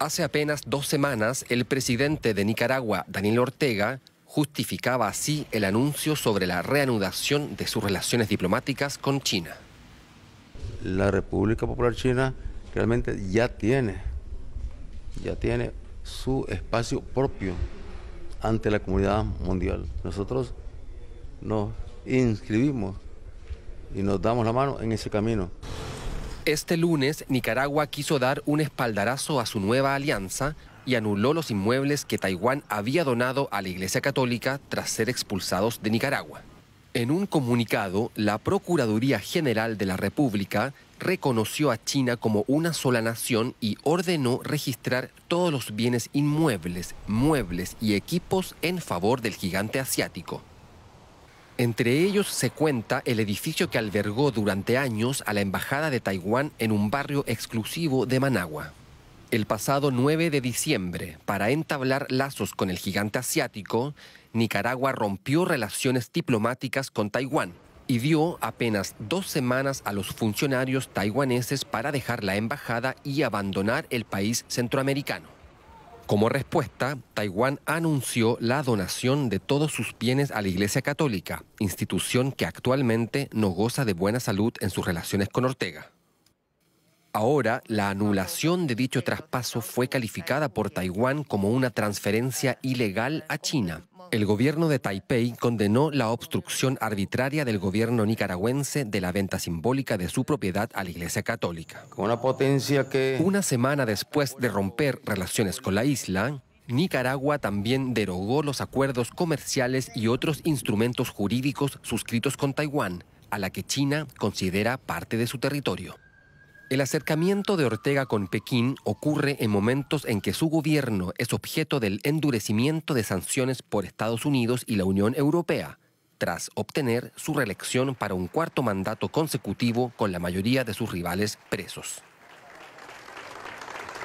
Hace apenas dos semanas, el presidente de Nicaragua, Daniel Ortega, justificaba así el anuncio sobre la reanudación de sus relaciones diplomáticas con China. La República Popular China realmente ya tiene, ya tiene su espacio propio ante la comunidad mundial. Nosotros nos inscribimos y nos damos la mano en ese camino. Este lunes, Nicaragua quiso dar un espaldarazo a su nueva alianza y anuló los inmuebles que Taiwán había donado a la Iglesia Católica tras ser expulsados de Nicaragua. En un comunicado, la Procuraduría General de la República reconoció a China como una sola nación y ordenó registrar todos los bienes inmuebles, muebles y equipos en favor del gigante asiático. Entre ellos se cuenta el edificio que albergó durante años a la Embajada de Taiwán en un barrio exclusivo de Managua. El pasado 9 de diciembre, para entablar lazos con el gigante asiático, Nicaragua rompió relaciones diplomáticas con Taiwán y dio apenas dos semanas a los funcionarios taiwaneses para dejar la embajada y abandonar el país centroamericano. Como respuesta, Taiwán anunció la donación de todos sus bienes a la Iglesia Católica, institución que actualmente no goza de buena salud en sus relaciones con Ortega. Ahora, la anulación de dicho traspaso fue calificada por Taiwán como una transferencia ilegal a China, el gobierno de Taipei condenó la obstrucción arbitraria del gobierno nicaragüense de la venta simbólica de su propiedad a la Iglesia Católica. una potencia que... Una semana después de romper relaciones con la isla, Nicaragua también derogó los acuerdos comerciales y otros instrumentos jurídicos suscritos con Taiwán, a la que China considera parte de su territorio. El acercamiento de Ortega con Pekín ocurre en momentos en que su gobierno es objeto del endurecimiento de sanciones por Estados Unidos y la Unión Europea, tras obtener su reelección para un cuarto mandato consecutivo con la mayoría de sus rivales presos.